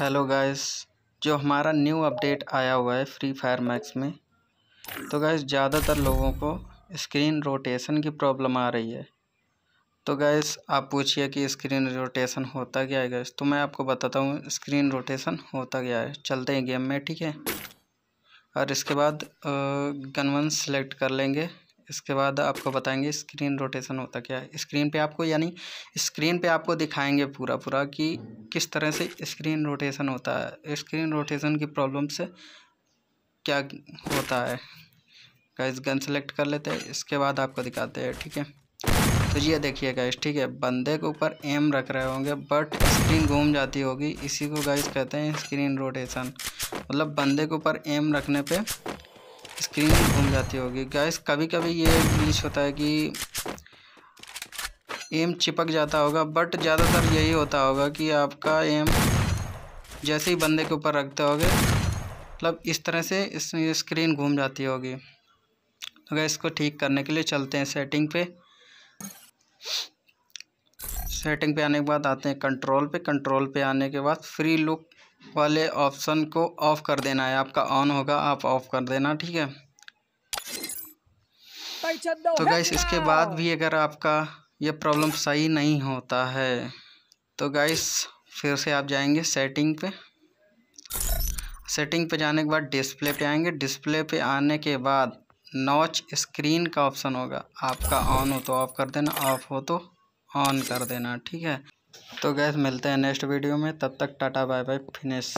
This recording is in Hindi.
हेलो गाइस जो हमारा न्यू अपडेट आया हुआ है फ्री फायर मैक्स में तो गाइस ज़्यादातर लोगों को स्क्रीन रोटेशन की प्रॉब्लम आ रही है तो गाइस आप पूछिए कि स्क्रीन रोटेशन होता क्या है गैस तो मैं आपको बताता हूँ स्क्रीन रोटेशन होता क्या है चलते हैं गेम में ठीक है और इसके बाद गनवन सेलेक्ट कर लेंगे इसके बाद आपको बताएंगे स्क्रीन रोटेशन होता क्या है स्क्रीन पे आपको यानी स्क्रीन पे आपको दिखाएंगे पूरा पूरा कि किस तरह से स्क्रीन रोटेशन होता है स्क्रीन रोटेशन की प्रॉब्लम से क्या होता है गाइस गन सेलेक्ट कर लेते हैं इसके बाद आपको दिखाते हैं ठीक है तो ये देखिए गाइस ठीक है बंदे के ऊपर एम रख रहे होंगे बट स्क्रीन घूम जाती होगी इसी को गाइस कहते हैं स्क्रीन रोटेशन मतलब बंदे के ऊपर एम रखने पे स्क्रीन घूम जाती होगी गैस कभी कभी ये ग्लिच होता है कि एम चिपक जाता होगा बट ज़्यादातर यही होता होगा कि आपका एम जैसे ही बंदे के ऊपर रखते होगे मतलब इस तरह से इस स्क्रीन घूम जाती होगी तो गैस इसको ठीक करने के लिए चलते हैं सेटिंग पे सेटिंग पे आने के बाद आते हैं कंट्रोल पे कंट्रोल पे आने के बाद फ्री लुक वाले ऑप्शन को ऑफ़ कर देना है आपका ऑन होगा आप ऑफ़ कर देना ठीक है तो गाइस इसके बाद भी अगर आपका ये प्रॉब्लम सही नहीं होता है तो गाइस फिर से आप जाएंगे सेटिंग पे सेटिंग पे जाने के बाद डिस्प्ले पे आएंगे डिस्प्ले पे आने के बाद नॉच स्क्रीन का ऑप्शन होगा आपका ऑन हो तो ऑफ कर देना ऑफ हो तो ऑन कर देना ठीक है तो गैस मिलते हैं नेक्स्ट वीडियो में तब तक टाटा बाय बाय फिनिश